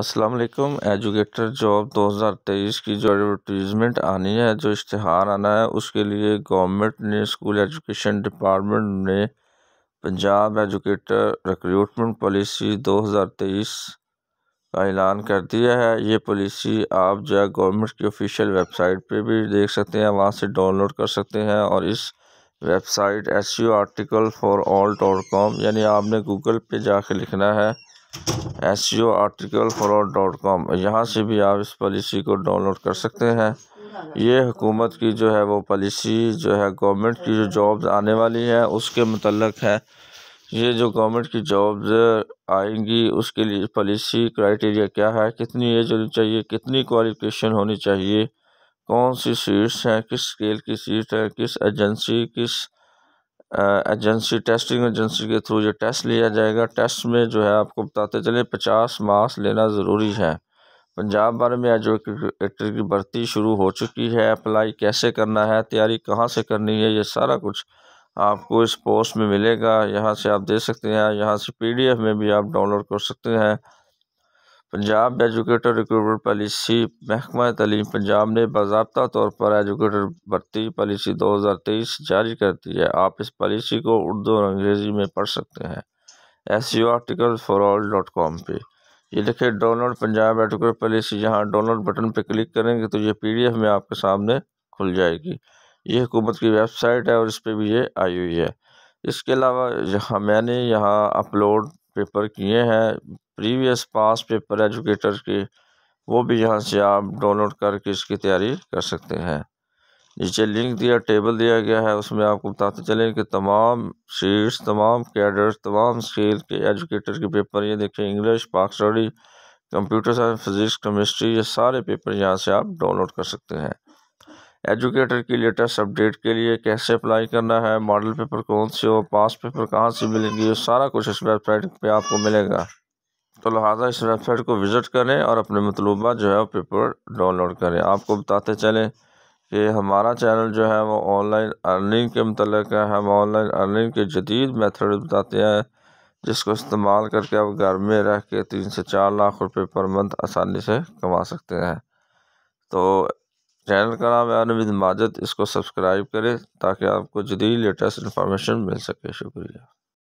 अस्सलाम वालेकुम educator job 2023 की जो एडवर्टीज़मेंट आनी है जो इश्तहार आना है उसके लिए गवर्नमेंट ने स्कूल एजुकेशन डिपार्टमेंट ने पंजाब एजुकेटर रिक्रूटमेंट पॉलिसी 2023 का ऐलान कर दिया है ये पॉलिसी आप जो है गवर्नमेंट की ऑफिशियल वेबसाइट पे भी देख सकते हैं वहाँ से डाउनलोड कर सकते हैं और इस website S U article for all dot com यानी आपने गूगल पे जाके लिखना है S C O article for dot com यहाँ से भी आप इस पॉलिसी को डाउनलोड कर सकते हैं ये हुकूमत की जो है वो पॉलिसी जो है गवर्नमेंट की जो जॉब्स आने वाली है उसके मतलब है ये जो गवर्नमेंट की जॉब्स आएंगी उसके लिए पॉलिसी क्राइटेरिया क्या है कितनी एज होनी चाहिए कितनी क्वालिफिकेशन होनी चाहिए कौन सी सीट्स हैं किस स्केल की सीट है किस एजेंसी किस एजेंसी टेस्टिंग एजेंसी के थ्रू ये टेस्ट लिया जाएगा टेस्ट में जो है आपको बताते चले पचास मार्क्स लेना ज़रूरी है पंजाब भर में एक्टर की भर्ती शुरू हो चुकी है अप्लाई कैसे करना है तैयारी कहाँ से करनी है ये सारा कुछ आपको इस पोस्ट में मिलेगा यहाँ से आप दे सकते हैं यहाँ से पीडीएफ में भी आप डाउनलोड कर सकते हैं पंजाब एजुकेटर रिक्रूटमेंट पॉलिसी महकमा तलीम पंजाब ने बाबा तौर पर एजुकेटर भर्ती पॉलिसी दो हज़ार तेईस जारी कर दी है आप इस पॉलिसी को उर्दू और अंग्रेज़ी में पढ़ सकते हैं S U article for all dot com पर यह लिखे डाउनलोड पंजाब एजुकेटर पॉलिसी जहाँ डाउनलोड बटन पर क्लिक करेंगे तो ये पी डी एफ में आपके सामने खुल जाएगी ये हुकूमत की वेबसाइट है और इस पर भी ये आई हुई है इसके अलावा यहाँ मैंने यहाँ अपलोड पेपर किए हैं प्रीवियस पास पेपर एजुकेटर के वो भी यहाँ से आप डाउनलोड करके इसकी तैयारी कर सकते हैं नीचे लिंक दिया टेबल दिया गया है उसमें आपको बताते चलें कि तमाम शीट्स तमाम कैडर्स तमाम स्केल के एजुकेटर के पेपर ये देखें English Pak study computer science physics chemistry ये सारे पेपर यहाँ से आप डाउनलोड कर सकते हैं एजुकेटर की लेटेस्ट अपडेट के लिए कैसे अप्लाई करना है मॉडल पेपर कौन से हो पास पेपर कहाँ से मिलेंगे ये सारा कुछ इस वेबसाइट पे आपको मिलेगा तो लिहाजा इस वेबसाइट को विज़िट करें और अपने मतलूबा जो है पेपर डाउनलोड करें आपको बताते चलें कि हमारा चैनल जो है वो ऑनलाइन अर्निंग के मतलब है हम ऑनलाइन अर्निंग के जदीद मेथड बताते हैं जिसको इस्तेमाल करके आप घर में रह के तीन से चार लाख रुपए पर मंथ आसानी से कमा सकते हैं तो चैनल का नाम है अनविद माजद इसको सब्सक्राइब करें ताकि आपको जदीद लेटेस्ट इन्फॉर्मेशन मिल सके शुक्रिया